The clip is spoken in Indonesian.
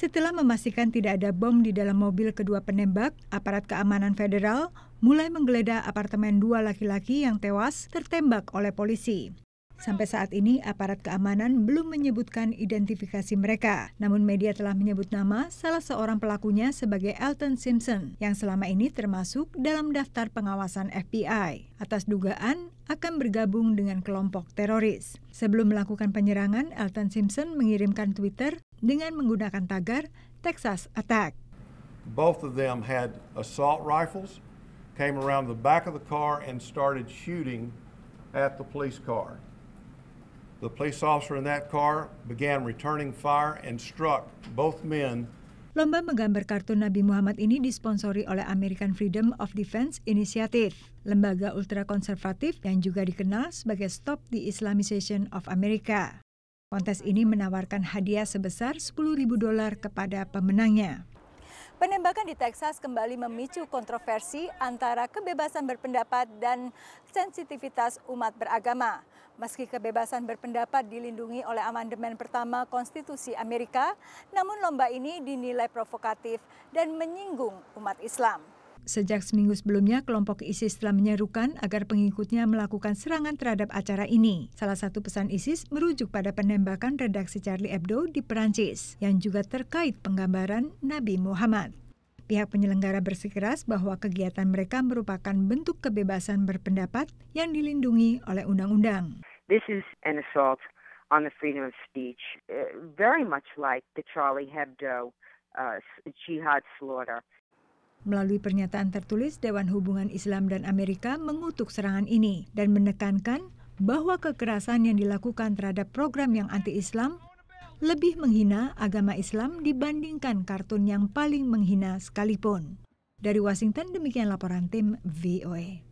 Setelah memastikan tidak ada bom di dalam mobil kedua penembak, aparat keamanan federal mulai menggeledah apartemen dua laki-laki yang tewas tertembak oleh polisi. Sampai saat ini, aparat keamanan belum menyebutkan identifikasi mereka. Namun media telah menyebut nama salah seorang pelakunya sebagai Elton Simpson, yang selama ini termasuk dalam daftar pengawasan FBI atas dugaan akan bergabung dengan kelompok teroris. Sebelum melakukan penyerangan, Elton Simpson mengirimkan Twitter dengan menggunakan tagar Texas Attack. Both of them had assault rifles, came around the back of the car and started shooting at the police car. The police officer in that car began returning fire and struck both men. Lomba menggambar kartun Nabi Muhammad ini disponsori oleh American Freedom of Defense Initiative, lembaga ultrakonservatif yang juga dikenal sebagai Stop the Islamization of America. Kontes ini menawarkan hadiah sebesar 10.000 dolar kepada pemenangnya. Penembakan di Texas kembali memicu kontroversi antara kebebasan berpendapat dan sensitivitas umat beragama. Meski kebebasan berpendapat dilindungi oleh amandemen pertama Konstitusi Amerika, namun lomba ini dinilai provokatif dan menyinggung umat Islam. Sejak seminggu sebelumnya, kelompok ISIS telah menyerukan agar pengikutnya melakukan serangan terhadap acara ini. Salah satu pesan ISIS merujuk pada penembakan redaksi Charlie Hebdo di Perancis, yang juga terkait penggambaran Nabi Muhammad. Pihak penyelenggara bersikeras bahwa kegiatan mereka merupakan bentuk kebebasan berpendapat yang dilindungi oleh undang-undang. This is an assault on the freedom of speech, eh, very much like the Charlie Hebdo uh, jihad slaughter. Melalui pernyataan tertulis, Dewan Hubungan Islam dan Amerika mengutuk serangan ini dan menekankan bahwa kekerasan yang dilakukan terhadap program yang anti-Islam lebih menghina agama Islam dibandingkan kartun yang paling menghina sekalipun. Dari Washington, demikian laporan tim VOA. E.